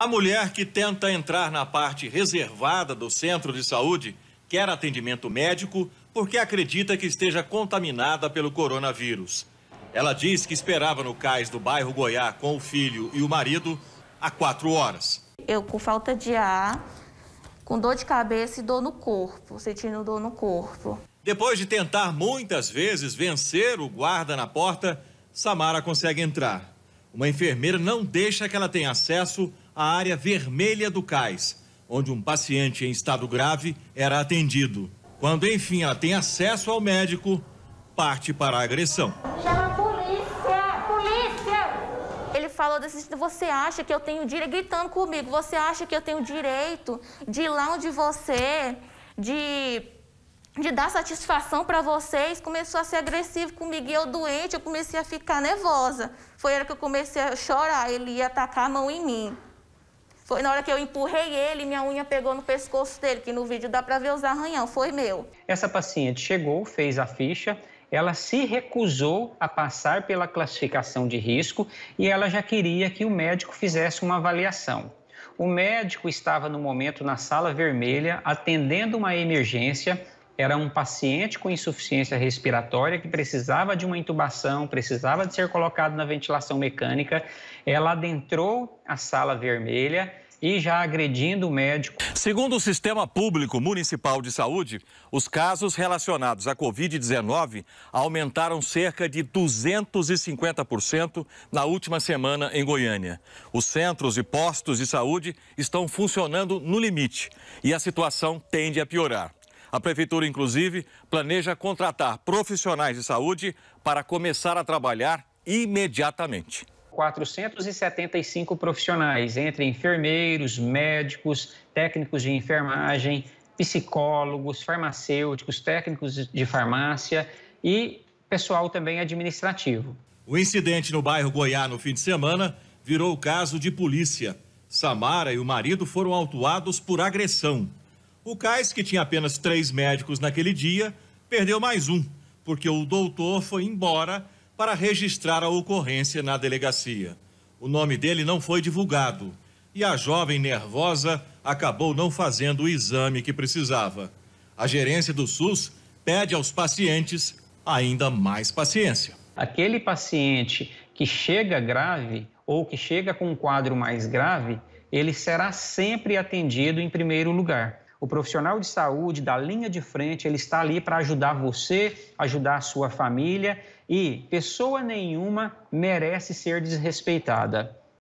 A mulher que tenta entrar na parte reservada do centro de saúde quer atendimento médico porque acredita que esteja contaminada pelo coronavírus. Ela diz que esperava no cais do bairro Goiá com o filho e o marido há quatro horas. Eu com falta de ar, com dor de cabeça e dor no corpo, sentindo dor no corpo. Depois de tentar muitas vezes vencer o guarda na porta, Samara consegue entrar. Uma enfermeira não deixa que ela tenha acesso a área vermelha do cais, onde um paciente em estado grave era atendido. Quando enfim ela tem acesso ao médico, parte para a agressão. Chama a polícia! Polícia! Ele falou desse você acha que eu tenho direito, gritando comigo, você acha que eu tenho direito de ir lá onde você, de, de dar satisfação para vocês? Começou a ser agressivo comigo e eu doente, eu comecei a ficar nervosa. Foi a hora que eu comecei a chorar, ele ia atacar a mão em mim. Foi na hora que eu empurrei ele, minha unha pegou no pescoço dele, que no vídeo dá para ver os arranhão, foi meu. Essa paciente chegou, fez a ficha, ela se recusou a passar pela classificação de risco e ela já queria que o médico fizesse uma avaliação. O médico estava no momento na sala vermelha atendendo uma emergência era um paciente com insuficiência respiratória que precisava de uma intubação, precisava de ser colocado na ventilação mecânica. Ela adentrou a sala vermelha e já agredindo o médico. Segundo o Sistema Público Municipal de Saúde, os casos relacionados à Covid-19 aumentaram cerca de 250% na última semana em Goiânia. Os centros e postos de saúde estão funcionando no limite e a situação tende a piorar. A prefeitura, inclusive, planeja contratar profissionais de saúde para começar a trabalhar imediatamente. 475 profissionais, entre enfermeiros, médicos, técnicos de enfermagem, psicólogos, farmacêuticos, técnicos de farmácia e pessoal também administrativo. O incidente no bairro Goiá no fim de semana virou caso de polícia. Samara e o marido foram autuados por agressão. O cais, que tinha apenas três médicos naquele dia, perdeu mais um, porque o doutor foi embora para registrar a ocorrência na delegacia. O nome dele não foi divulgado e a jovem nervosa acabou não fazendo o exame que precisava. A gerência do SUS pede aos pacientes ainda mais paciência. Aquele paciente que chega grave ou que chega com um quadro mais grave, ele será sempre atendido em primeiro lugar. O profissional de saúde da linha de frente, ele está ali para ajudar você, ajudar a sua família e pessoa nenhuma merece ser desrespeitada.